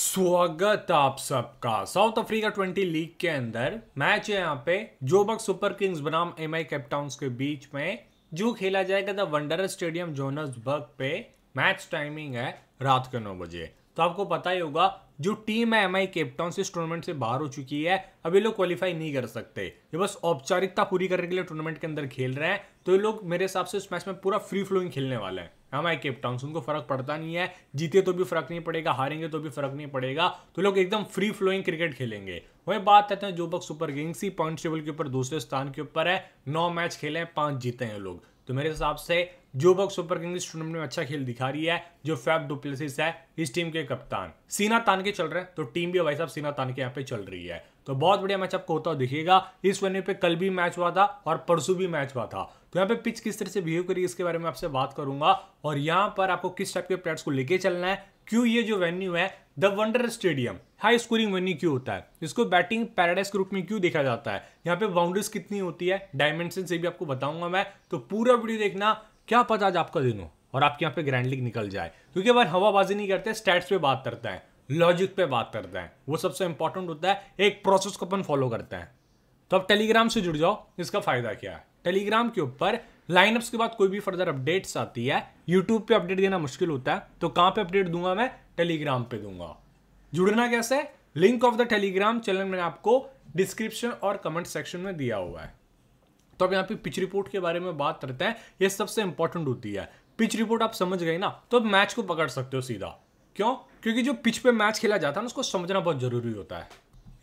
स्वागत आप सबका साउथ अफ्रीका 20 लीग के अंदर मैच है यहाँ पे जोबक सुपर किंग्स बनाम एम आई कैपटाउन्स के बीच में जो खेला जाएगा द वंडर स्टेडियम जोनसबर्ग पे मैच टाइमिंग है रात के नौ बजे तो आपको पता ही होगा जो टीम है एम आई केपटाउन इस टूर्नामेंट से बाहर हो चुकी है अभी लोग क्वालिफाई नहीं कर सकते ये बस औपचारिकता पूरी करने के लिए टूर्नामेंट के अंदर खेल रहे हैं तो ये लोग मेरे हिसाब से इस मैच में पूरा फ्री फ्लोइंग खेलने वाले हैं हम आए केपटाउन उनको फर्क पड़ता नहीं है जीते तो भी फर्क नहीं पड़ेगा हारेंगे तो भी फर्क नहीं पड़ेगा तो लोग एकदम फ्री फ्लोइंग क्रिकेट खेलेंगे वही बात कहते हैं जो बक सुपर किंग्स ही पॉइंट टेबल के ऊपर दूसरे स्थान के ऊपर है नौ मैच खेले हैं पांच जीते हैं लोग तो मेरे हिसाब से जो बॉक्स सुपर किंग्स टूर्नामेंट में अच्छा खेल दिखा रही है जो फैब डुप्लेसिस है इस टीम के कप्तान सीना तान के चल रहे हैं तो टीम भी भाई साहब सीना तान के यहाँ पे चल रही है तो बहुत बढ़िया मैच आपको होता दिखेगा इस वेन्यू पे कल भी मैच हुआ था और परसों भी मैच हुआ था तो यहाँ पे पिच किस तरह से बिहेव करेगी इसके बारे में आपसे बात करूंगा और यहाँ पर आपको किस टाइप के प्लेयर्स को लेके चलना है क्यों ये जो वेन्यू है the wonder stadium high scoring venue क्यों होता है इसको बैटिंग पैराडाइज के रूप में क्यों देखा जाता है यहाँ पे बाउंड्रीज कितनी होती है डायमेंशन से भी आपको बताऊंगा मैं तो पूरा वीडियो देखना क्या पता आज आपका दिन हो और आपके यहाँ पे ग्रैंड लीग निकल जाए क्योंकि अपन हवाबाजी नहीं करते स्टैट्स पे बात करता है लॉजिक पे बात करता है वो सबसे इंपॉर्टेंट होता है एक प्रोसेस को अपन फॉलो करते हैं तो आप टेलीग्राम से जुड़ जाओ इसका फायदा क्या है टेलीग्राम के ऊपर लाइनअप्स के बाद कोई भी फर्दर अपडेट्स आती है यूट्यूब पे अपडेट देना मुश्किल होता है तो कहाँ पे अपडेट दूंगा मैं टेलीग्राम पे दूंगा जुड़ना कैसे link of the Telegram channel मैंने आपको डिस्क्रिप्शन और कमेंट सेक्शन में दिया हुआ है तो अब यहाँ पे पिच रिपोर्ट के बारे में बात करते हैं ये सबसे इंपॉर्टेंट होती है पिच रिपोर्ट आप समझ गए ना तो आप मैच को पकड़ सकते हो सीधा क्यों क्योंकि जो पिच पे मैच खेला जाता है ना उसको समझना बहुत जरूरी होता है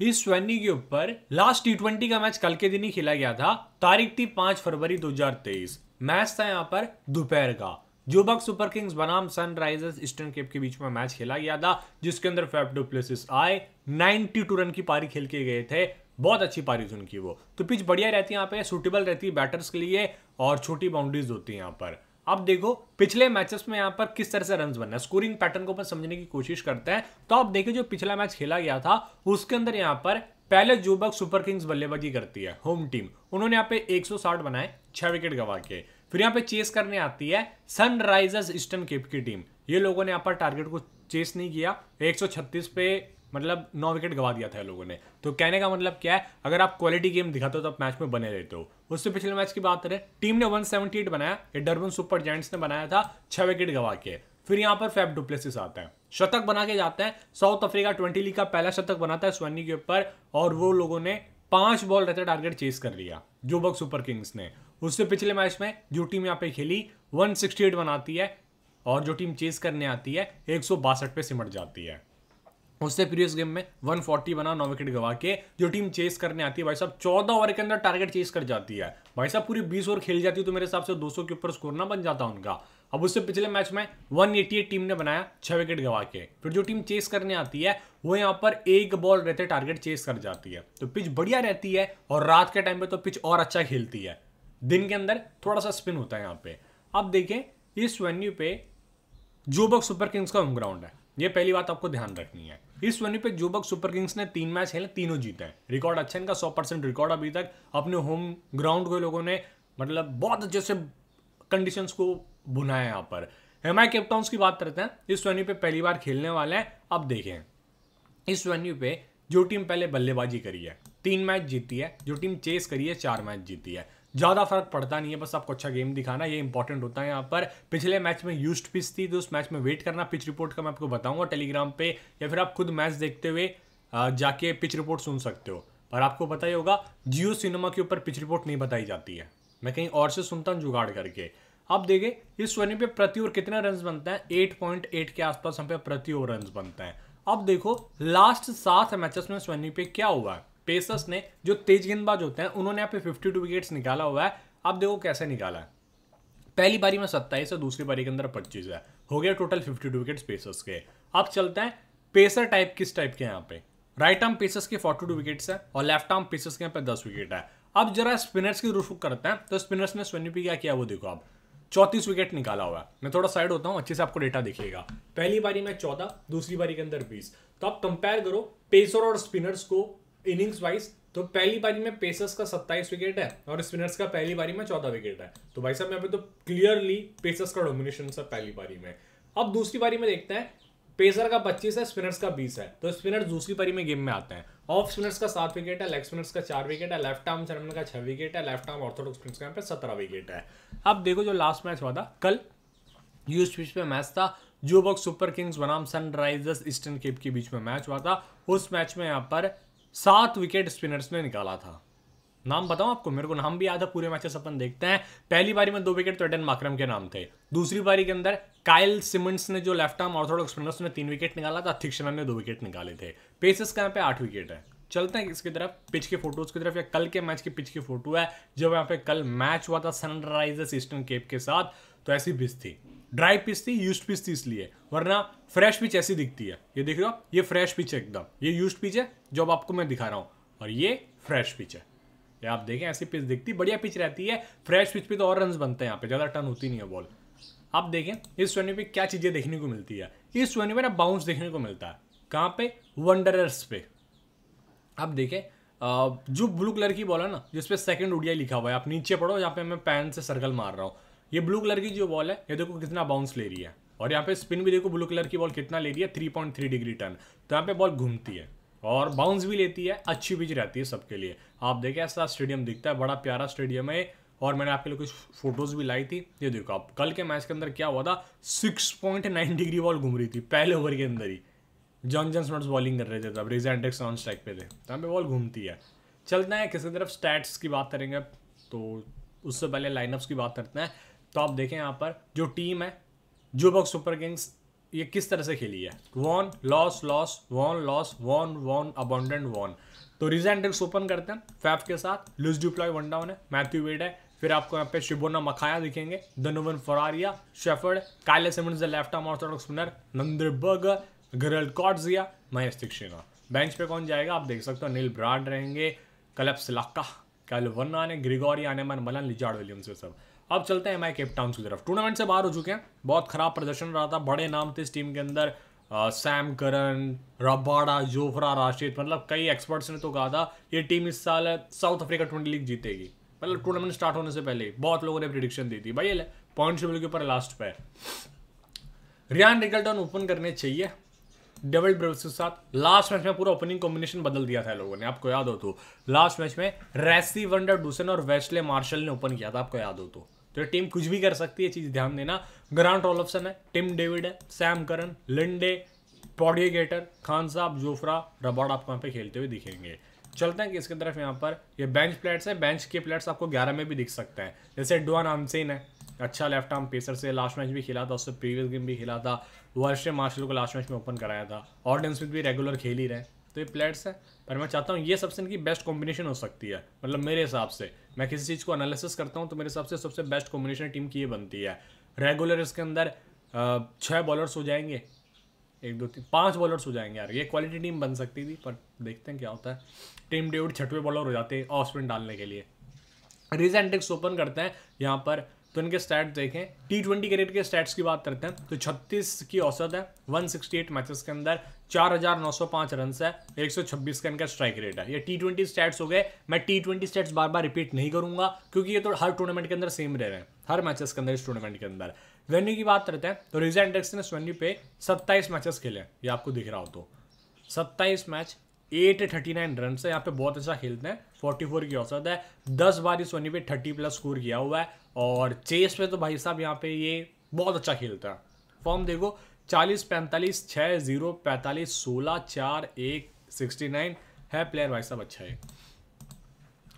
इस स्वैनी के ऊपर लास्ट टी का मैच कल के दिन ही खेला गया था तारीख थी पांच फरवरी दो मैच था यहाँ पर दोपहर का जोबक सुपर किंग्स बनाम सनराइजर्स ईस्टर्न केप के बीच में मैच खेला गया था जिसके अंदर फैफ डुप्लेसिस आए 92 रन की पारी खेल के गए थे बहुत अच्छी पारी थी उनकी वो तो पिच बढ़िया रहती है यहाँ पे सुटेबल रहती है बैटर्स के लिए और छोटी बाउंड्रीज होती है यहाँ पर अब देखो पिछले मैचेस में यहाँ पर किस तरह से रन बनना है स्कोरिंग पैटर्न को अपन समझने की कोशिश करते हैं तो आप देखिए जो पिछला मैच खेला गया था उसके अंदर यहाँ पर पहले जोबक सुपर किंग्स बल्लेबाजी करती है होम टीम उन्होंने यहाँ पे 160 बनाए छह विकेट गवा के फिर यहाँ पे चेस करने आती है सनराइजर्स ईस्टर्न केप की टीम ये लोगों ने यहाँ पर टारगेट को चेस नहीं किया 136 पे मतलब नौ विकेट गवा दिया था लोगों ने तो कहने का मतलब क्या है अगर आप क्वालिटी गेम दिखाते हो तो आप मैच में बने रहते हो उससे पिछले मैच की बात करें टीम ने 178 बनाया ये डरबन सुपर जैंट्स ने बनाया था छह विकेट गवा के फिर यहाँ पर फैब डुप्लेसिस आते हैं शतक बना के जाता है साउथ अफ्रीका ट्वेंटी लीग का पहला शतक बनाता है स्वर्णी के ऊपर और वो लोगों ने पांच बॉल रहते टारगेट चेस कर लिया जोबक सुपर किंग्स ने उससे पिछले मैच में जो टीम यहाँ पे खेली 168 बनाती है और जो टीम चेस करने आती है एक पे सिमट जाती है उससे प्रीवियस गेम में 140 बना नौ विकेट गवा के जो टीम चेस करने आती है भाई साहब चौदह ओवर के अंदर टारगेट चेस कर जाती है भाई साहब पूरी बीस ओवर खेल जाती है तो मेरे हिसाब से 200 के ऊपर स्कोर ना बन जाता उनका अब उससे पिछले मैच में 188 टीम ने बनाया छह विकेट गवा के फिर जो टीम चेस करने आती है वो यहाँ पर एक बॉल रहते टारगेट चेस कर जाती है तो पिच बढ़िया रहती है और रात के टाइम पे तो पिच और अच्छा खेलती है दिन के अंदर थोड़ा सा स्पिन होता है यहाँ पे अब देखें इस वेन्यू पे जोबक सुपर किंग्स का होम ग्राउंड है ये पहली बात आपको ध्यान रखनी है इस पे जोबक सुपर किंग्स ने तीन मैच खेले तीनों जीते हैं रिकॉर्ड अच्छा इनका सौ परसेंट रिकॉर्ड अभी तक अपने होम ग्राउंड को लोगों ने मतलब बहुत अच्छे से कंडीशंस को बुना है यहाँ पर एम आई केपटाउंस की बात करते हैं इस वेन्यू पे पहली बार खेलने वाले हैं अब देखें इस वेन्यू पे जो टीम पहले बल्लेबाजी करी है तीन मैच जीती है जो टीम चेस करी है चार मैच जीती है ज़्यादा फर्क पड़ता नहीं है बस आपको अच्छा गेम दिखाना ये इंपॉर्टेंट होता है यहाँ पर पिछले मैच में यूस्ट पिच थी तो उस मैच में वेट करना पिच रिपोर्ट का मैं आपको बताऊंगा टेलीग्राम पर या फिर आप खुद मैच देखते हुए जाके पिच रिपोर्ट सुन सकते हो पर आपको पता ही होगा जियो सिनेमा के ऊपर पिच रिपोर्ट नहीं बताई जाती है मैं कहीं और से सुनता हूँ जुगाड़ करके आप देखिए इस सोने पे प्रति ओवर कितने रन बनते हैं एट के आसपास हम पे प्रति ओवर रन बनते हैं अब देखो लास्ट सात मैचेस में स्वनी पे क्या हुआ है पेसर्स ने जो तेज गेंदबाज होते हैं उन्होंने यहाँ पे फिफ्टी टू विकेट्स निकाला हुआ है आप देखो कैसे निकाला है पहली बारी में सत्ताईस और दूसरी बारी के अंदर पच्चीस है हो गया total fifty two wickets pacers के अब चलते हैं पेसर टाइप किस टाइप के यहाँ पे राइट आर्म पेसर्स के फोर्टी टू विकेट्स है और लेफ्ट आर्म पेसर्स के यहाँ पे दस विकेट है अब जरा स्पिनर्स की रुख करते हैं तो स्पिनर्स ने स्विनिपी क्या किया वो देखो आप चौंतीस विकेट निकाला हुआ है मैं थोड़ा साइड होता हूँ अच्छे से आपको डेटा दिखेगा पहली बारी में चौदह दूसरी बारी के अंदर बीस तो आप कंपेयर करो पेसर और स्पिनर्स को इनिंग्स वाइज तो पहली बारी में पेसर्स का सत्ताईस विकेट है और स्पिनर्स का पहली बारी में चौदह विकेट है तो भाई साहब यहाँ पे तो क्लियरली पेसर्स का डोमिनेशन है पहली बारी में अब दूसरी बारी में देखते हैं पेसर का पच्चीस है स्पिनर्स का बीस है तो स्पिनर्स दूसरी पारी में गेम में आते हैं ऑफ स्पिनर्स का सात विकेट है लेग स्पिनर्स का चार विकेट है लेफ्ट आर्म चरमन का छह विकेट है लेफ्ट आर्म ऑर्थोडॉक्स स्पिनर्स का यहाँ पे सत्रह विकेट है अब देखो जो लास्ट मैच हुआ था कल यूज पिच पे मैच था जो बॉक्स सुपर किंग्स बनाम सनराइजर्स ईस्टर्न केप के बीच में मैच हुआ था उस मैच में यहाँ पर सात विकेट स्पिनर्स ने निकाला था नाम बताऊं आपको मेरे को नाम भी याद है पूरे मैचेस अपन देखते हैं पहली बारी में दो विकेट तो एडन माक्रम के नाम थे दूसरी बारी के अंदर काइल सिमंस ने जो लेफ्ट आर्म ऑर्थोडॉक्स स्पिनर उसने तीन विकेट निकाला था थिक्शनर ने दो विकेट निकाले थे पेसेस का यहाँ पे आठ विकेट है चलते हैं इसकी तरफ पिच के फोटोज की तरफ या कल के मैच की पिच की फोटो है जब यहाँ पे कल मैच हुआ था सनराइजर्स ईस्टर्न केप के साथ तो ऐसी पिच थी ड्राई पिच थी यूज पिच थी इसलिए वरना फ्रेश पिच ऐसी दिखती है ये देख रहे हो ये फ्रेश पिच है एकदम ये यूज पिच है जो अब आपको मैं दिखा रहा हूँ और ये फ्रेश पिच है ये आप देखें ऐसी पिच दिखती बढ़िया पिच रहती है फ्रेश पिच पे तो और रन बनते हैं यहाँ पे ज़्यादा टर्न होती नहीं है बॉल आप देखें इस वेन्यू पे क्या चीज़ें देखने को मिलती है इस वेन्यू पे ना बाउंस देखने को मिलता है कहाँ पे वंडरर्स पे आप देखें जो ब्लू कलर की बॉल है ना जिसपे सेकंड उड़िया लिखा हुआ है आप नीचे पढ़ो यहाँ पे मैं पैन से सर्कल मार रहा हूँ ये ब्लू कलर की जो बॉल है ये देखो कितना बाउंस ले रही है और यहाँ पे स्पिन भी देखो ब्लू कलर की बॉल कितना ले रही है three point three degree turn तो यहाँ पे बॉल घूमती है और बाउंस भी लेती है अच्छी पिच रहती है सबके लिए आप देखें ऐसा स्टेडियम दिखता है बड़ा प्यारा स्टेडियम है और मैंने आपके लिए कुछ फोटोज़ भी लाई थी ये देखो आप कल के मैच के अंदर क्या हुआ था six point nine degree ball घूम रही थी पहले ओवर के अंदर ही जॉन जॉन स्नोट्स बॉलिंग कर रहे थे तब रेजा एंडेक्स ऑन स्ट्राइक पे थे तो पे बॉल घूमती है चलते हैं किसी तरफ स्टैट्स की बात करेंगे तो उससे पहले लाइनअप्स की बात करते हैं तो आप देखें यहाँ पर जो टीम है जो बॉक्स सुपर किंग्स ये किस तरह से खेली है won loss loss won loss won won abandoned won तो रिजेंटेक्स ओपन करते हैं फैफ के साथ लुस डिप्लॉय वन डाउन है मैथ्यू वेड है फिर आपको यहाँ पे शिबोना मखाया दिखेंगे Donovan Ferreira Shepherd Kyle Simmonds the left arm orthodox spinner Nandre Burger गरल कॉट्जिया महेश तिक्षिना बेंच पे कौन जाएगा आप देख सकते हो नील ब्राड रहेंगे कलप सिलाक्का कैलवन्ना आने ग्रिगोरी आने मन मलन लिजार्ड विलियम्स ये सब अब चलते हैं एम आई केपटाउन की तरफ टूर्नामेंट से बाहर हो चुके हैं बहुत खराब प्रदर्शन रहा था बड़े नाम थे इस टीम के अंदर Sam Curran Rabada Jofra Rashid मतलब कई एक्सपर्ट्स ने तो कहा था ये टीम इस साल साउथ अफ्रीका ट्वेंटी लीग जीतेगी मतलब टूर्नामेंट स्टार्ट होने से पहले बहुत लोगों ने प्रिडिक्शन दी थी भाई ये पॉइंट टेबल के ऊपर लास्ट पे रियान रिकल्टन ओपन करने चाहिए डबल ब्रेवस के साथ लास्ट मैच में पूरा ओपनिंग कॉम्बिनेशन बदल दिया था लोगों ने आपको याद हो तो लास्ट मैच में रेसी वंडर डूसन और वेस्टले मार्शल ने ओपन किया था आपको याद हो तो तो टीम कुछ भी कर सकती है चीज़ ध्यान देना ग्रांट ऑलॉप्सन है टिम डेविड है Sam Curran Linde Potgieter Khan साहब जोफ्रा रबाड आपको यहाँ पे खेलते हुए दिखेंगे चलते हैं इसके तरफ यहाँ पर ये बेंच प्लेयर्स है बेंच के प्लेयर्स आपको ग्यारह में भी दिख सकते हैं जैसे डुआन आमसेन है अच्छा लेफ्ट आर्म पेसर से लास्ट मैच भी खेला था उससे प्रीवियस गेम भी खेला था वर्ष मार्शल को लास्ट मैच में ओपन कराया था ऑर्डन स्मिथ भी रेगुलर खेल ही रहे तो ये प्लेट्स है पर मैं चाहता हूँ ये सबसे इनकी बेस्ट कॉम्बिनेशन हो सकती है मतलब मेरे हिसाब से मैं किसी चीज़ को एनालिसिस करता हूँ तो मेरे हिसाब से सबसे बेस्ट कॉम्बिनेशन टीम की ये बनती है रेगुलर इसके अंदर छः बॉलर्स हो जाएंगे एक दो तीन पाँच बॉलर्स हो जाएंगे यार ये क्वालिटी टीम बन सकती थी पर देखते हैं क्या होता है टीम डेविड छठवें बॉलर हो जाते हैं ऑफ स्पिन डालने के लिए रिजेंट ओपन करते हैं यहाँ पर तो इनके स्टैट्स देखें टी ट्वेंटी क्रिकेट के स्टैट्स की बात करते हैं तो 36 की औसत है 168 मैचेस के अंदर चार हजार नौ सौ पांच रन है एक सौ छब्बीस का इनका स्ट्राइक रेट है ये टी ट्वेंटी स्टैट्स हो गए मैं टी ट्वेंटी स्टैट्स बार बार रिपीट नहीं करूंगा क्योंकि ये तो हर टूर्नामेंट के अंदर सेम रह रहे हैं हर मैचेस के अंदर इस टूर्नामेंट के अंदर वेन्यू की बात करते हैं तो रिजा इंडेक्स ने वेन्यू पे सत्ताईस मैचेस खेले ये आपको दिख रहा हो तो सत्ताईस match eight thirty nine run है यहाँ पे बहुत अच्छा खेलते हैं फोर्टी फोर की औसत है दस बार इस वनी पे थर्टी प्लस स्कोर किया हुआ है और चेस पे तो भाई साहब यहाँ पे ये बहुत अच्छा खेलता है फॉर्म देखो चालीस पैंतालीस छः जीरो पैंतालीस सोलह चार एक सिक्सटी नाइन है प्लेयर भाई साहब अच्छा है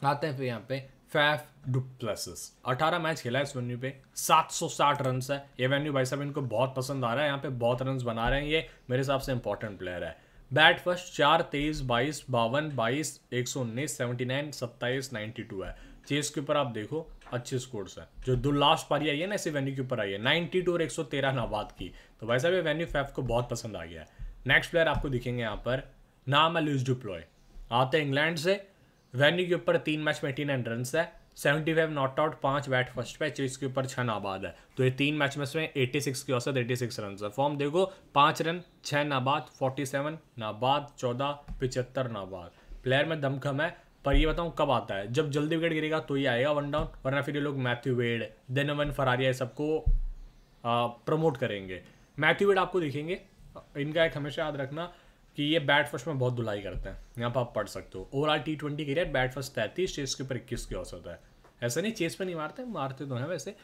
आते हैं फिर यहाँ पे फैफ डुप्लसिस अठारह मैच खेला है इस वेन्यू पे साठ रन है ये वेन्यू भाई साहब इनको बहुत पसंद आ रहा है यहाँ पे बहुत रन बना रहे हैं ये मेरे हिसाब से इंपॉर्टेंट प्लेयर है बैट फर्स्ट चार तेईस बाईस बावन बाईस एक सौ उन्नीस सेवेंटी नाइन सत्ताईस नाइन्टी टू है चेस के ऊपर आप देखो अच्छे स्कोर्स है जो दो लास्ट पारी आई है ना इसी वेन्यू के ऊपर आई है नाइनटी टू और एक सौ तेरह नाबाद की तो भाई साहब ये वेन्यू फैफ को बहुत पसंद आ गया है नेक्स्ट प्लेयर आपको दिखेंगे यहाँ पर नाम है लूज डिप्लॉय आते हैं इंग्लैंड से वेन्यू के ऊपर तीन मैच में एटीन एंड रन है सेवेंटी फाइव नॉट आउट पाँच बैट फर्स्ट पे चेस तो के ऊपर छः नाबाद है तो ये तीन मैच में इसमें एट्टी सिक्स की औसत एटी सिक्स रन है फॉर्म देखो पाँच रन छः नाबाद फोर्टी सेवन नाबाद चौदह पिचहत्तर नाबाद प्लेयर में दमखम है पर ये बताऊँ कब आता है जब जल्दी विकेट गिरेगा तो ही आएगा वन डाउन वरना फिर ये लोग Matthew Wade Donovan Ferreira सबको प्रमोट करेंगे मैथ्यू वेड आपको देखेंगे इनका एक हमेशा याद रखना कि ये बैट फर्स्ट में बहुत धुलाई करते हैं यहाँ पर आप पढ़ सकते हो overall T twenty career bat first तैंतीस चेस के ऊपर इक्कीस की औसत है ऐसा नहीं चेस पर नहीं मारते मारते तो हैं वैसे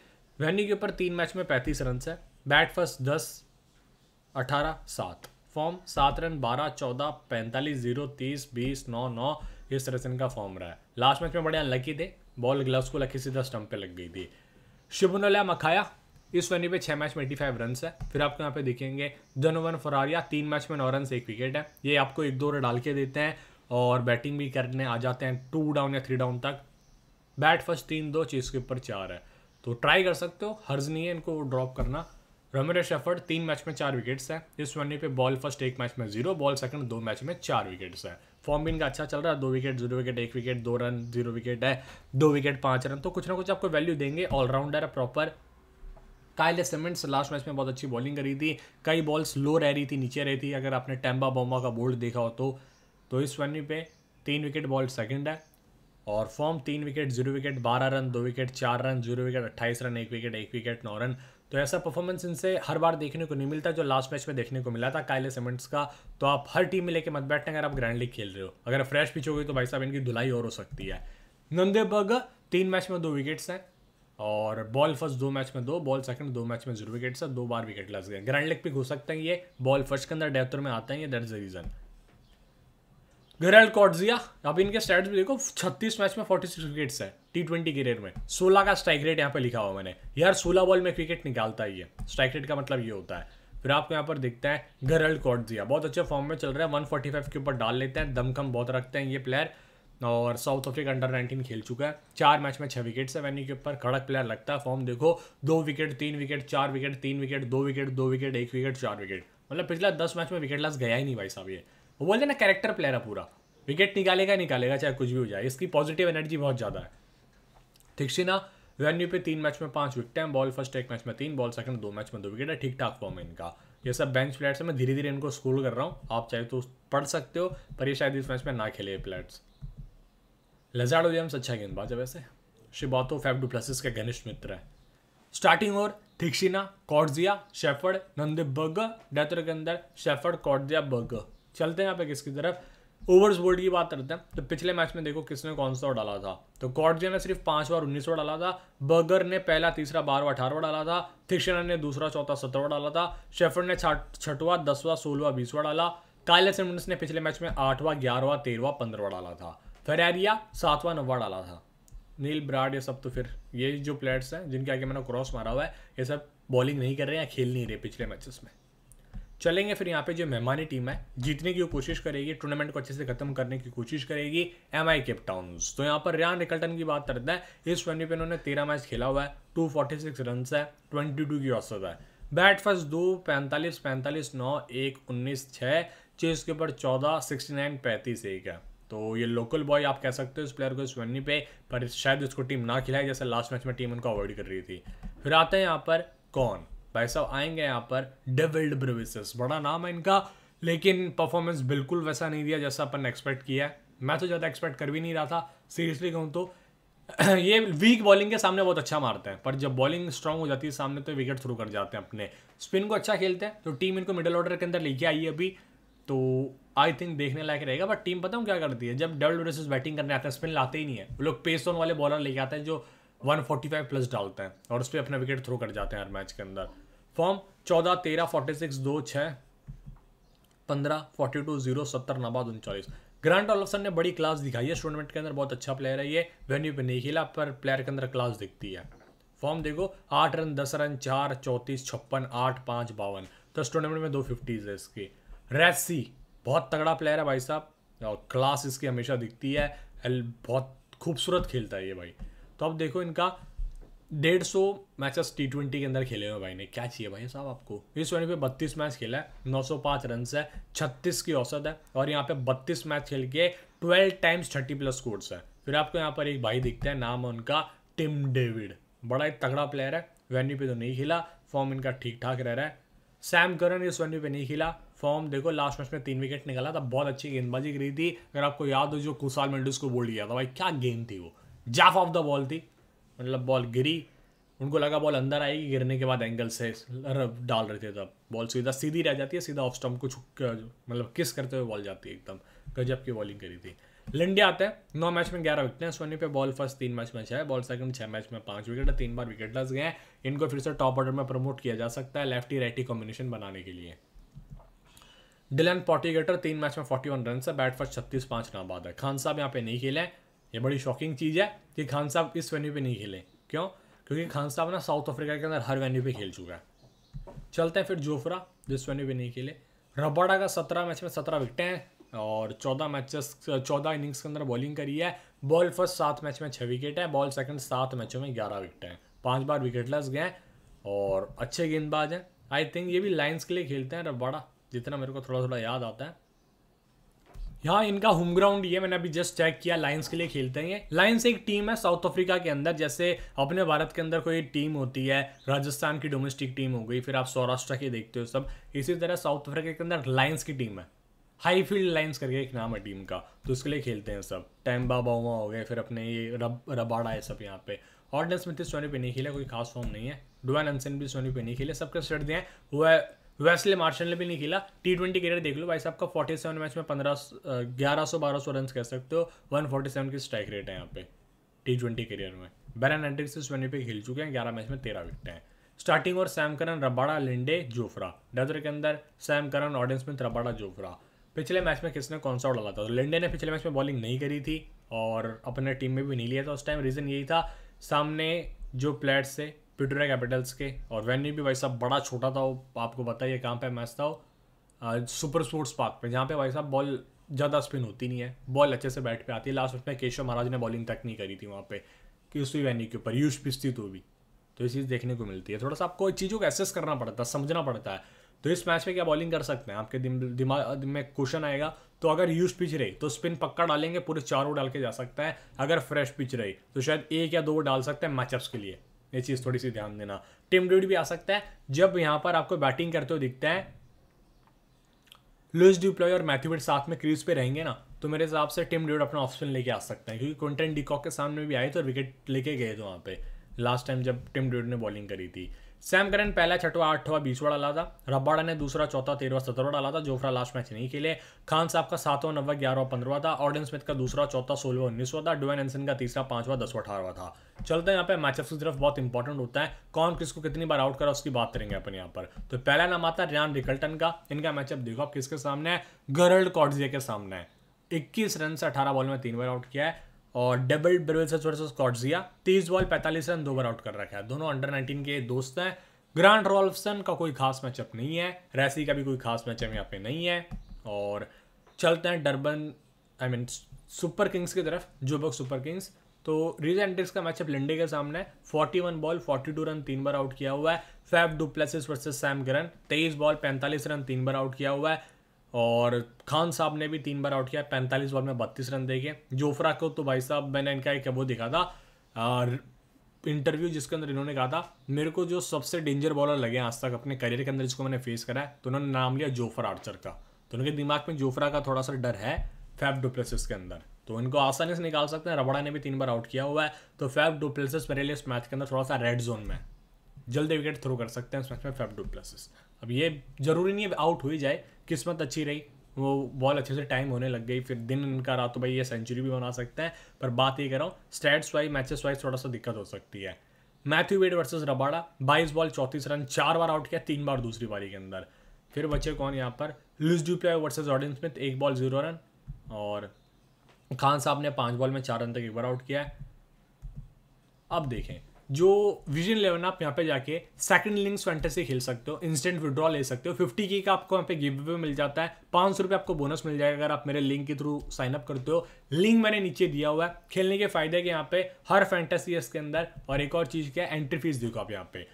वेन्यू के ऊपर तीन मैच में पैंतीस रन है बैट फर्स्ट दस अठारह सात फॉर्म सात रन बारह चौदह पैंतालीस जीरो तीस बीस नौ नौ इस तरह से इनका फॉर्म रहा है लास्ट मैच में बड़े अनलकी थे बॉल ग्लव्स को लकी सीधा स्टंप पे लग गई थी शुभनोला मखाया इस वनी पे छः मैच में एटी फाइव रन है फिर आपको यहाँ पे देखेंगे जनोवन फरारिया तीन मैच में नौ रन एक विकेट है ये आपको एक दो रन डाल के देते हैं और बैटिंग भी करने आ जाते हैं टू डाउन या थ्री डाउन तक बैट फर्स्ट तीन दो चीज़ के ऊपर चार है तो ट्राई कर सकते हो हर्ज नहीं है इनको ड्रॉप करना रमेश शेफर्ड तीन मैच में चार विकेट्स हैं इस वनडे पे बॉल फर्स्ट एक मैच में जीरो बॉल सेकंड दो मैच में चार विकेट्स हैं फॉर्म भी इनका अच्छा चल रहा है दो विकेट जीरो विकेट एक विकेट दो रन जीरो विकेट है दो विकेट पाँच रन तो कुछ ना कुछ आपको वैल्यू देंगे ऑलराउंडर है proper Kyle Simmonds last match में बहुत अच्छी बॉलिंग करी थी कई बॉल्स लो रह रही थी नीचे रही थी अगर आपने टेम्बा बॉम्बा का बोल्ड देखा हो तो, तो इस वेन्यू पे तीन विकेट बॉल सेकंड है और फॉर्म तीन विकेट जीरो विकेट बारह रन दो विकेट चार रन जीरो विकेट अट्ठाईस रन एक विकेट एक विकेट नौ रन तो ऐसा परफॉर्मेंस इनसे हर बार देखने को नहीं मिलता जो लास्ट मैच में देखने को मिला था कायले सीमेंट्स का तो आप हर टीम में लेके मत बैठते हैं अगर आप ग्रैंड लीग खेल रहे हो अगर फ्रेश पिच होगी तो भाई साहब इनकी धुलाई और हो सकती है बग तीन मैच में दो विकेट्स हैं और बॉल फर्स्ट दो मैच में दो बॉल सेकंड दो मैच में जीरो विकेट्स है दो बार विकेट लग गए ग्रैंड लीग पिक घुस सकते हैं ये बॉल फर्स्ट के अंदर डेथर में आते हैं ये दैट इज द रीज़न गरल कॉटजिया अब इनके स्टैट्स भी देखो 36 मैच में 46 विकेट्स है टी ट्वेंटी करियर में 16 का स्ट्राइक रेट यहाँ पे लिखा हुआ मैंने यार 16 बॉल में क्रिकेट निकालता ही है स्ट्राइक रेट का मतलब ये होता है फिर आपको यहाँ पर दिखता है गरल कॉटिया बहुत अच्छे फॉर्म में चल रहा है वन के ऊपर डाल लेते हैं दमखम बहुत रखते हैं ये प्लेयर और साउथ अफ्रीका अंडर 19 खेल चुका है चार मैच में छः विकेट है वेन्यू के ऊपर कड़क प्लेयर लगता है फॉर्म देखो दो विकेट तीन विकेट चार विकेट तीन विकेट दो विकेट दो विकेट एक विकेट चार विकेट मतलब पिछला दस मैच में विकेट लास्ट गया ही नहीं भाई साहब ये वो बोलते ना कैरेक्टर प्लेयर है पूरा विकेट निकालेगा निकालेगा चाहे कुछ भी हो जाए इसकी पॉजिटिव एनर्जी बहुत ज़्यादा है ना वेन्यू पे तीन मैच में पांच विकटें बॉल फर्स्ट एक मैच में तीन बॉल सेकंड दो मैच में दो विकेट है ठीक ठाक फॉर्म है इनका ये सब बेंच प्लेयर्स है मैं धीरे धीरे इनको स्कूल कर रहा हूँ आप चाहे तो पढ़ सकते हो पर ये शायद इस मैच में ना खेले प्लेयर्स लजार्ड विलियम्स अच्छा गेंदबाज है वैसे शिबातो फैफ डुप्लेसिस के घनिष्ठ मित्र है स्टार्टिंग और थिक्सिना कॉर्जिया शेफर्ड नंदे बर्गर डेथर के अंदर शेफर्ड कॉर्जिया बर्गर चलते हैं यहाँ पे किसकी तरफ ओवर्स बोल्ड की बात करते हैं तो पिछले मैच में देखो किसने कौन सा डाला था तो कॉटजे ने सिर्फ पांच बार उन्नीस ओवर डाला था बर्गर ने पहला तीसरा बारवा अठारहवा डाला था थिक्शन ने दूसरा चौथा सत्रहवा डाला था शेफर्ड ने छठवा दसवा सोलवा बीसवा डाला काइल सिमटन्स ने पिछले मैच में आठवा ग्यारहवा तेरहवा पंद्रहवा डाला था फेरारिया सातवा नौवा डाला था नील ब्राड ये सब तो फिर ये जो प्लेयर्स हैं जिनके आगे मैंने क्रॉस मारा हुआ है ये सब बॉलिंग नहीं कर रहे हैं या खेल नहीं रहे पिछले मैचेस में चलेंगे फिर यहाँ पे जो मेहमानी टीम है जीतने की कोशिश करेगी टूर्नामेंट को अच्छे से खत्म करने की कोशिश करेगी एम आई केप तो यहाँ पर रियान रिकल्टन की बात करते हैं इस वनडे पे इन्होंने तेरह मैच खेला हुआ है टू फोर्टी सिक्स रन है ट्वेंटी टू की औसत है बैट फर्स्ट दो पैंतालीस पैंतालीस नौ एक उन्नीस छः चेस के ऊपर चौदह सिक्सटी नाइन पैंतीस एक है तो ये लोकल बॉय आप कह सकते हो इस प्लेयर को इस वेन्यू पे पर शायद उसको टीम ना खिलाए जैसे लास्ट मैच में टीम उनको अवॉइड कर रही थी फिर आते हैं यहाँ पर कौन भाई साहब आएंगे यहाँ पर डेविल्ड ब्रिविसेस बड़ा नाम है इनका लेकिन परफॉर्मेंस बिल्कुल वैसा नहीं दिया जैसा अपन ने एक्सपेक्ट किया है मैं तो ज़्यादा एक्सपेक्ट कर भी नहीं रहा था सीरियसली कहूँ तो ये वीक बॉलिंग के सामने बहुत अच्छा मारते हैं पर जब बॉलिंग स्ट्रांग हो जाती है सामने तो विकेट थ्रू कर जाते हैं अपने स्पिन को अच्छा खेलते हैं तो टीम इनको मिडल ऑर्डर के अंदर लेके आई है अभी तो आई थिंक देखने लायक रहेगा बट टीम पता हूँ क्या करती है जब डबल वर्सेस बैटिंग करने आते हैं स्पिन लाते ही नहीं है वो लोग पेस ऑन वाले बॉलर लेके आते हैं जो 145 प्लस डालते हैं और उस पर अपना विकेट थ्रो कर जाते हैं हर मैच के अंदर फॉर्म चौदह तेरह फोर्टी सिक्स दो छः पंद्रह फोर्टी टू जीरो सत्तर नबाद उनचालीस ग्रांट ऑलसन ने बड़ी क्लास दिखाई है टूर्नामेंट के अंदर बहुत अच्छा प्लेयर है ये वेन्यू पे नहीं खेला पर प्लेयर के अंदर क्लास दिखती है फॉर्म देखो आठ रन दस रन चार चौंतीस छप्पन आठ पाँच बावन तो इस टूर्नामेंट में दो फिफ्टीज है इसकी रेसी बहुत तगड़ा प्लेयर है भाई साहब और क्लास इसकी हमेशा दिखती है बहुत खूबसूरत खेलता है ये भाई तो अब देखो इनका डेढ़ सौ मैचेस टी ट्वेंटी के अंदर खेले हुए भाई ने क्या चाहिए भाई साहब आपको इस वन पे बत्तीस मैच खेला है नौ सौ पाँच रन है छत्तीस की औसत है और यहाँ पे बत्तीस मैच खेल के twelve times thirty plus scores है फिर आपको यहाँ पर एक भाई दिखता है नाम है उनका टिम डेविड बड़ा ही तगड़ा प्लेयर है वेन्यू पे तो नहीं खेला फॉर्म इनका ठीक ठाक रह रहा है सैम करन इस वेन्यू पे नहीं खेला फॉर्म देखो लास्ट मैच में तीन विकेट निकाला था बहुत अच्छी गेंदबाजी करी थी अगर आपको याद हो जो कुशाल मेंडिस को बोल दिया था भाई क्या गेंद थी वो जाफ ऑफ द बॉल थी मतलब बॉल गिरी उनको लगा बॉल अंदर आएगी गिरने के बाद एंगल से डाल रहे थे तब बॉल सीधा सीधी रह जाती है सीधा ऑफ स्टम्प को मतलब किस करते हुए बॉल जाती है एकदम गजब की बॉलिंग करी थी लिंडिया आता है नौ मैच में ग्यारह हैं सोनी पे बॉल फर्स्ट तीन मैच में छः बॉल सेकंड छः मैच में पांच विकेट है तीन बार विकेट लस गए हैं इनको फिर से टॉप ऑर्डर में प्रमोट किया जा सकता है लेफ्टी राइटी कॉम्बिनेशन बनाने के लिए डिलन पॉटीगेटर तीन मैच में फोर्टी वन रन से बैट फर्स्ट छत्तीस पाँच नाबाद है खान साहब यहाँ पे नहीं खेले हैं ये बड़ी शॉकिंग चीज़ है कि खान साहब इस वेन्यू पे नहीं खेले क्यों क्योंकि खान साहब ना साउथ अफ्रीका के अंदर हर वेन्यू पे खेल चुका है चलते हैं फिर जोफ्रा जिस वेन्यू पे नहीं खेले रबाडा का सत्रह मैच में सत्रह विकटें हैं और चौदह मैचेस चौदह इनिंग्स के अंदर बॉलिंग करी है बॉल फर्स्ट सात मैच में छः विकेट है बॉल सेकंड सात मैचों में ग्यारह विकटें हैं पाँच बार लस गए हैं और अच्छे गेंदबाज हैं आई थिंक ये भी लाइन्स के लिए खेलते हैं रबाडा जितना मेरे को थोड़ा थोड़ा याद आता है यहाँ इनका होम ग्राउंड ये मैंने अभी जस्ट चेक किया लाइन्स के लिए खेलते हैं लाइन्स एक टीम है साउथ अफ्रीका के अंदर जैसे अपने भारत के अंदर कोई टीम होती है राजस्थान की डोमेस्टिक टीम हो गई फिर आप सौराष्ट्र की देखते हो सब इसी तरह साउथ अफ्रीका के अंदर लाइन्स की टीम है हाई फील्ड लाइन्स करके एक नाम है टीम का तो उसके लिए खेलते हैं सब टैम्बा बाउमा हो गए फिर अपने ये रब रबाड़ा है सब यहाँ पे ऑर्डन स्मिथ सोनी पे नहीं खेला कोई खास फॉर्म नहीं है डुआन एनसन भी सोनी पे नहीं खेले सबके स्टेट दिए वो है वेस्ले मार्शल ने भी नहीं खेला टी ट्वेंटी करियर देख लो भाई साहब का फोर्टी सेवन मैच में पंद्रह ग्यारह सौ बारह सौ रन कह सकते हो वन फोर्टी सेवन की स्ट्राइक रेट है यहाँ पे टी ट्वेंटी करियर में बैरन एंड्रिक्स ट्वेंटी पे खेल चुके हैं ग्यारह मैच में तेरह विकेट हैं स्टार्टिंग और Sam Curran Rabada Linde Jofra डदर के अंदर Sam Curran Odean Smith Rabada Jofra पिछले मैच में किसने कौन सा डाला था तो लिंडे ने पिछले मैच में बॉलिंग नहीं करी थी और अपने टीम में भी नहीं लिया था उस टाइम रीज़न यही था सामने जो प्लेयर्स थे पिटोरिया कैपिटल्स के और वेन्यू भी भाई साहब बड़ा छोटा था वो आपको बताइए कहाँ पर मैच था वो सुपर स्पोर्ट्स पार्क पे जहाँ पे भाई साहब बॉल ज़्यादा स्पिन होती नहीं है बॉल अच्छे से बैट पे आती है लास्ट उसमें केशव महाराज ने बॉलिंग तक नहीं करी थी वहाँ पे कि उसी वेन्यू के ऊपर यूज पिस्ती तो भी तो ये चीज़ देखने को मिलती है थोड़ा सा आपको चीज़ों को एसेस करना पड़ता है समझना पड़ता है तो इस मैच में क्या बॉलिंग कर सकते हैं आपके दिमाग में क्वेश्चन आएगा तो अगर यूज पिच रही तो स्पिन पक्का डालेंगे पूरे चार ओवर डाल के जा सकता है अगर फ्रेश पिच रही तो शायद एक या दो डाल सकते हैं मैचअप्स के लिए ये चीज़ थोड़ी सी ध्यान देना टिम ड्यूड भी आ सकता है जब यहाँ पर आपको बैटिंग करते हुए दिखता है लुइस डिप्लॉय और मैथ्यू वेट साथ में क्रीज पे रहेंगे ना तो मेरे हिसाब से टिम ड्यूड अपना ऑप्शन लेके आ सकते हैं क्योंकि क्विंटन डिकॉक के सामने भी आए और विकेट लेके गए थे वहां पे लास्ट टाइम जब टिम ड्यूड ने बॉलिंग करी थी सैम करन पहला छठवा आठवां बीसवा डाला था रब्बाड़ा ने दूसरा चौथा तेरहवा सत्रहवा डाला था जोफ्रा लास्ट मैच नहीं खेले खान साहब का सातवां नब्बा ग्यारहवा पंद्रह था ऑर्डन स्मिथ का दूसरा चौथा सोलवा उन्नीसवा था डुवेन एनसन का तीसरा पांचवा दसवा अठारवा था चलते हैं यहाँ पे मैचअप की तरफ बहुत इंपॉर्टेंट होता है कौन किसको कितनी बार आउट करा उसकी बात करेंगे अपन यहाँ पर तो पहला नाम आता है रियान रिकल्टन का इनका मैचअप देखो किसके सामने है गर्ल्ड कॉर्डजिया के सामने है इक्कीस रन से अठारह बॉल में तीन बार आउट किया है और डबल ब्रेवेल्स वर्सेस स्कॉटजिया तेईस बॉल पैंतालीस रन दो बार आउट कर रखा है दोनों अंडर नाइनटीन के दोस्त हैं ग्रांड रॉल्फसन का कोई खास मैचअप नहीं है रैसी का भी कोई खास मैचअप यहाँ पे नहीं है और चलते हैं Durban I mean super kings की तरफ जोबक सुपर किंग्स तो एंड्रिक्स का मैचअप लिंडे के सामने forty one ball forty two run तीन बार आउट किया हुआ है Faf du Plessis versus Sam Curran तेईस बॉल पैंतालीस रन तीन बार आउट किया हुआ है और खान साहब ने भी तीन बार आउट किया पैंतालीस बॉल में बत्तीस रन देखे जोफरा को तो भाई साहब मैंने इनका एक वो देखा था इंटरव्यू जिसके अंदर इन्होंने कहा था मेरे को जो सबसे डेंजर बॉलर लगे आज तक अपने करियर के अंदर जिसको मैंने फेस करा है तो उन्होंने नाम लिया जोफ्रा आर्चर का तो उनके दिमाग में जोफरा का थोड़ा सा डर है फैफ डुप्लेसिस के अंदर तो इनको आसानी से निकाल सकते हैं रबड़ा ने भी तीन बार आउट किया हुआ है तो फैफ डुप्लेसिस मेरे लिए इस मैच के अंदर थोड़ा सा रेड जोन में जल्दी विकेट थ्रो कर सकते हैं इस मैच में फैफ डुप्लेसिस अब ये जरूरी नहीं है आउट हो ही जाए किस्मत अच्छी रही वो बॉल अच्छे से टाइम होने लग गई फिर दिन इनका रहा तो भाई ये सेंचुरी भी बना सकते हैं पर बात ये कर रहा हूँ स्टैट्स वाइज मैचेस वाइज थोड़ा सा दिक्कत हो सकती है मैथ्यू वेड वर्सेस रबाड़ा बाईस बॉल चौंतीस रन चार बार आउट किया तीन बार दूसरी पारी के अंदर फिर बचे कौन यहाँ पर Luus du Plooy versus Odean Smith एक बॉल जीरो रन और खान साहब ने पाँच बॉल में चार रन तक एक बार आउट किया है अब देखें जो विजन इलेवन आप यहाँ पे जाके सेकंड लिंक्स फैंटेसी खेल सकते हो इंस्टेंट विड्रॉ ले सकते हो फिफ्टी की का आपको यहाँ पे गिव अवे मिल जाता है पाँच सौ रुपये आपको बोनस मिल जाएगा अगर आप मेरे लिंक के थ्रू साइन अप करते हो लिंक मैंने नीचे दिया हुआ है खेलने के फायदे के यहाँ पे हर फैंटेसी के अंदर और एक और चीज़ क्या है एंट्री फीस देखो आप यहाँ पे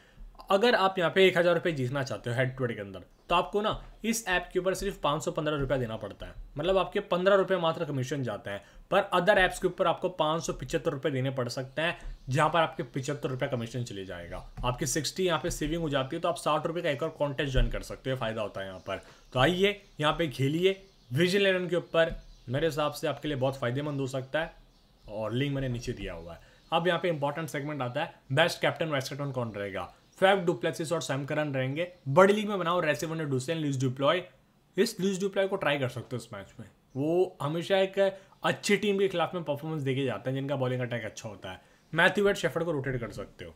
अगर आप यहाँ पे एक हज़ार रुपये जीतना चाहते हो हेड टू हेड के अंदर तो आपको ना इस ऐप के ऊपर सिर्फ पाँच सौ पंद्रह रुपया देना पड़ता है मतलब आपके पंद्रह रुपये मात्र कमीशन जाता है पर अदर ऐप्स के ऊपर आपको पाँच सौ पिचहत्तर रुपये देने पड़ सकते हैं जहाँ पर आपके पिचहत्तर रुपये कमीशन चले जाएगा आपकी सिक्सटी यहाँ पे सेविंग हो जाती है तो आप साठ रुपये का एक और कॉन्टेस्ट ज्वाइन कर सकते हो फायदा होता है यहाँ पर तो आइए यहाँ पे खेलिए विजन लेन के ऊपर मेरे हिसाब से आपके लिए बहुत फायदेमंद हो सकता है और लिंक मैंने नीचे दिया हुआ है अब यहाँ पे इंपॉर्टेंट सेगमेंट आता है बेस्ट कैप्टन वाइस कैप्टन कौन रहेगा फैफ डुप्लेक्सिस और सैमकरन रहेंगे बड़ी लीग में बनाओ रेसिवन डुसेन लुइस डिप्लॉय इस लुइस डिप्लॉय को ट्राई कर सकते हो इस मैच में वो हमेशा एक अच्छी टीम के खिलाफ में परफॉर्मेंस देखे जाते हैं जिनका बॉलिंग अटैक अच्छा होता है मैथ्यू एट शेफर्ड को रोटेट कर सकते हो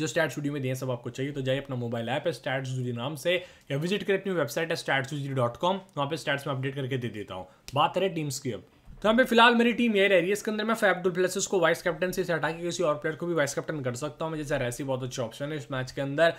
जो स्टैट स्टूडियो में दिए सब आपको चाहिए तो जाइए अपना मोबाइल ऐप है स्टैट स्टूडियो नाम से या विजिट करें अपनी वेबसाइट है स्टैट स्टूडियो डॉट कॉम वहाँ पर स्टैट्स में अपडेट करके दे देता हूँ बात करें टीम्स की अब तो यहाँ पे फिलहाल मेरी टीम ये रह रही है इसके अंदर मैं फैब फैब्डुल प्लेसिस को वाइस कैप्टन से हटा के किसी और प्लेयर को भी वाइस कैप्टन कर सकता हूँ मैं जैसे रैसी बहुत अच्छा ऑप्शन है इस मैच के अंदर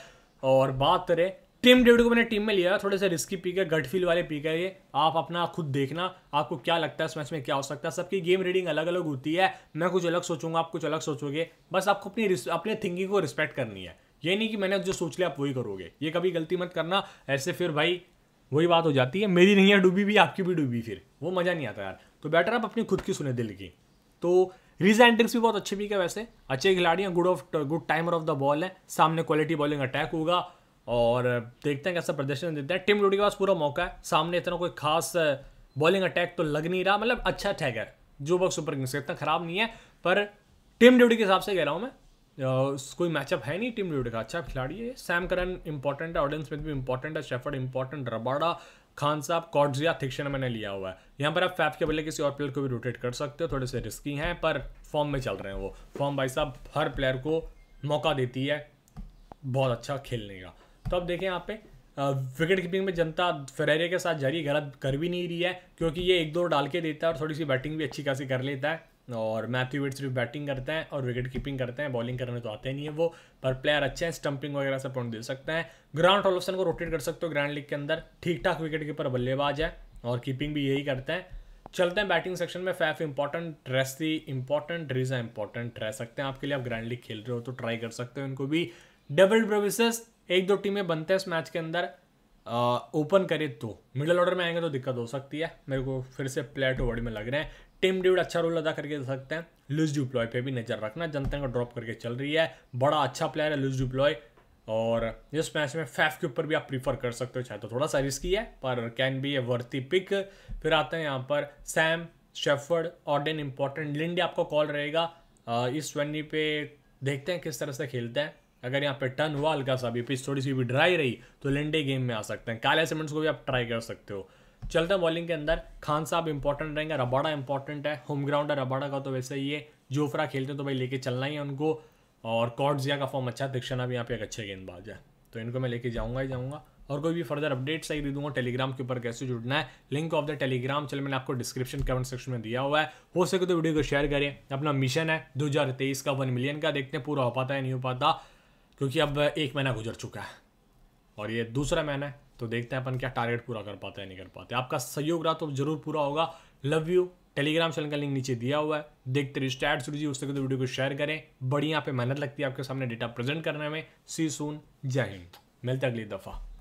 और बात करें टीम डेविड को मैंने टीम में लिया थोड़े से रिस्की पिक है गट फील वाले पिक है ये आप अपना खुद देखना आपको क्या लगता है इस मैच में क्या हो सकता है सबकी गेम रीडिंग अलग अलग होती है मैं कुछ अलग सोचूंगा आप कुछ अलग सोचोगे बस आपको अपनी अपने थिंकिंग को रिस्पेक्ट करनी है ये नहीं कि मैंने जो सोच लिया आप वही करोगे ये कभी गलती मत करना ऐसे फिर भाई वही बात हो जाती है मेरी नहीं है डूबी भी आपकी भी डूबी फिर वो मज़ा नहीं आता यार तो बेटर आप अपनी खुद की सुने दिल की तो रीजन एंट्रिक्स भी बहुत अच्छी भी है वैसे अच्छे खिलाड़ी हैं good of good timer of the ball है सामने क्वालिटी बॉलिंग अटैक होगा और देखते हैं कैसा प्रदर्शन देते हैं टीम रूडी के पास पूरा मौका है सामने इतना कोई खास बॉलिंग अटैक तो लग नहीं रहा मतलब अच्छा अटैक है जो बॉक्स सुपर किंग्स इतना ख़राब नहीं है पर टीम ड्यूटी के हिसाब से कह रहा हूँ मैं कोई मैचअप है नहीं टीम ड्यूटी का अच्छा खिलाड़ी है सैम करन इंपॉर्टेंट है ऑडियंस में भी इंपॉर्टेंट है शेफर्ड इंपॉर्टेंट रबाडा खान साहब कॉडजिया थिक्शन मैंने लिया हुआ है यहाँ पर आप फैफ के बदले किसी और प्लेयर को भी रोटेट कर सकते हो थोड़े से रिस्की हैं पर फॉर्म में चल रहे हैं वो फॉर्म भाई साहब हर प्लेयर को मौका देती है बहुत अच्छा खेलने का तो अब देखें यहाँ पे विकेट कीपिंग में जनता फेरेरिया के साथ जारी गलत कर भी नहीं रही है क्योंकि ये एक दो डाल के देता है और थोड़ी सी बैटिंग भी अच्छी खासी कर लेता है और मैथ्यू वेट सिर्फ बैटिंग करते हैं और विकेट कीपिंग करते हैं बॉलिंग करने तो आते नहीं है वो पर प्लेयर अच्छे हैं स्टंपिंग वगैरह से पॉइंट दे सकते हैं ग्रांड ऑलोसन को रोटेट कर सकते हो ग्रैंड लीग के अंदर ठीक ठाक विकेट कीपर बल्लेबाज है और कीपिंग भी यही करते हैं चलते हैं बैटिंग सेक्शन में फैफ इंपॉर्टेंट थी इंपॉर्टेंट रिजा इंपॉर्टेंट रह सकते हैं आपके लिए आप ग्रैंड लीग खेल रहे हो तो ट्राई कर सकते हो इनको भी डबल प्रोविसेस एक दो टीमें बनते हैं इस मैच के अंदर ओपन करे तो मिडल ऑर्डर में आएंगे तो दिक्कत हो सकती है मेरे को फिर से प्लेयर टू में लग रहे हैं टीम ड्यूड अच्छा रोल अदा करके दे सकते हैं लूज डिप्लॉय पे भी नज़र रखना जनता को ड्रॉप करके चल रही है बड़ा अच्छा प्लेयर है लूज डिप्लॉय और इस मैच में फैफ के ऊपर भी आप प्रीफर कर सकते हो चाहे तो थोड़ा सा रिस्की है पर can be a worthy pick फिर आते हैं यहाँ पर Sam Shepherd Odean important Linde आपको कॉल रहेगा इस वन्नी पे देखते हैं किस तरह से खेलते हैं अगर यहाँ पे टर्न हुआ हल्का सा भी पिच थोड़ी सी भी ड्राई रही तो लिंडे गेम में आ सकते हैं काले सीमेंट्स को भी आप ट्राई कर सकते हो चलते बॉलिंग के अंदर खान साहब इंपॉर्टेंट रहेंगे रबाड़ा इंपॉर्टेंट है होम ग्राउंड है रबाड़ा का तो वैसे ही है जोफ्रा खेलते हैं तो भाई लेके चलना ही है उनको और कॉर्ड्जिया का फॉर्म अच्छा दीक्षणा भी यहाँ पे एक अच्छे गेंदबाज है तो इनको मैं लेके जाऊंगा ही जाऊँगा और कोई भी फर्दर अपडेट्स आई दे दूंगा टेलीग्राम के ऊपर कैसे जुड़ना है लिंक ऑफ द टेलीग्राम चल मैंने आपको डिस्क्रिप्शन कमेंट सेक्शन में दिया हुआ है हो सके तो वीडियो को शेयर करें अपना मिशन है 2023 का वन मिलियन का देखते हैं पूरा हो पाता है नहीं हो पाता क्योंकि अब एक महीना गुजर चुका है और ये दूसरा महीना है तो देखते हैं अपन क्या टारगेट पूरा कर पाते हैं नहीं कर पाते आपका सहयोग रहा तो जरूर पूरा होगा लव यू टेलीग्राम चैनल का लिंक नीचे दिया हुआ है देखते रहिए शुरू जी उससे तो वीडियो को शेयर करें बड़ी पे मेहनत लगती है आपके सामने डेटा प्रेजेंट करने में सी सून जय हिंद मिलते अगली दफ़ा